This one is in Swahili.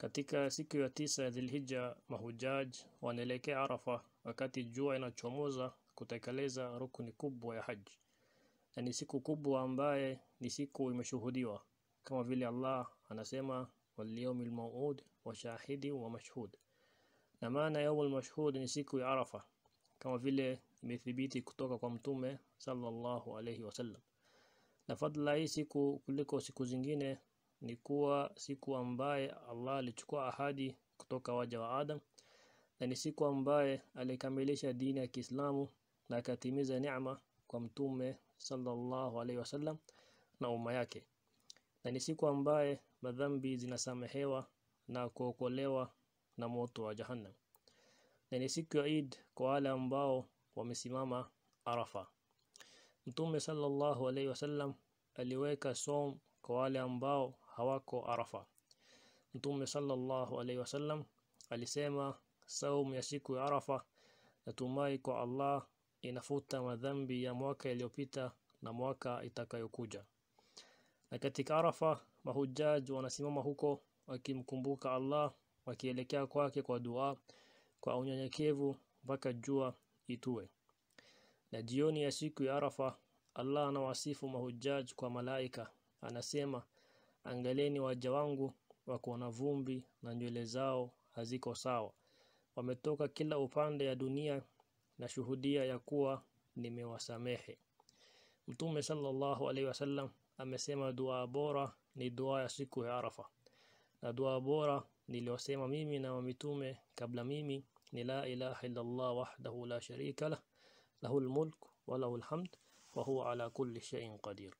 Katika siku ya tisa ya Dhilhija, mahujaj wanaelekea Arafa wakati jua inachomoza kutekeleza rukuni kubwa ya haji, na ni siku kubwa ambaye ni siku imeshuhudiwa, kama vile Allah anasema walyaumil lmauud wa shahidi wa mashhud, na maana yaumul mashhud ni siku ya Arafa, kama vile imethibiti kutoka kwa Mtume sallallahu alayhi wasallam, na fadla hii siku kuliko siku zingine ni kuwa siku ambaye Allah alichukua ahadi kutoka waja wa Adam na ni siku ambaye alikamilisha dini ya Kiislamu na akatimiza neema kwa mtume sallallahu alaihi wasallam na umma yake na ni siku ambaye madhambi zinasamehewa na kuokolewa na moto wa jahannam na ni siku ya Eid kwa wale ambao wamesimama Arafa Mtume sallallahu alaihi wasallam aliweka som kwa wale ambao hawako Arafa. Mtume sallallahu alaihi wasallam alisema saumu ya siku ya Arafa natumai kwa Allah inafuta madhambi ya mwaka iliyopita na mwaka itakayokuja. Na katika Arafa mahujaj wanasimama huko wakimkumbuka Allah, wakielekea kwake kwa dua, kwa unyenyekevu mpaka jua itue. Na jioni ya siku ya Arafa Allah anawasifu mahujaj kwa malaika, anasema Angalieni waja wangu wako na vumbi na nywele zao haziko sawa. Wametoka kila upande ya dunia na shuhudia ya kuwa nimewasamehe. Mtume sallallahu alaihi wasallam amesema dua bora ni dua ya siku ya Arafa, na dua bora niliosema mimi na mitume kabla mimi ni la ilaha illa Allah wahdahu la sharika lah lahul mulk wa lahul hamd wa huwa ala kulli shay'in qadir.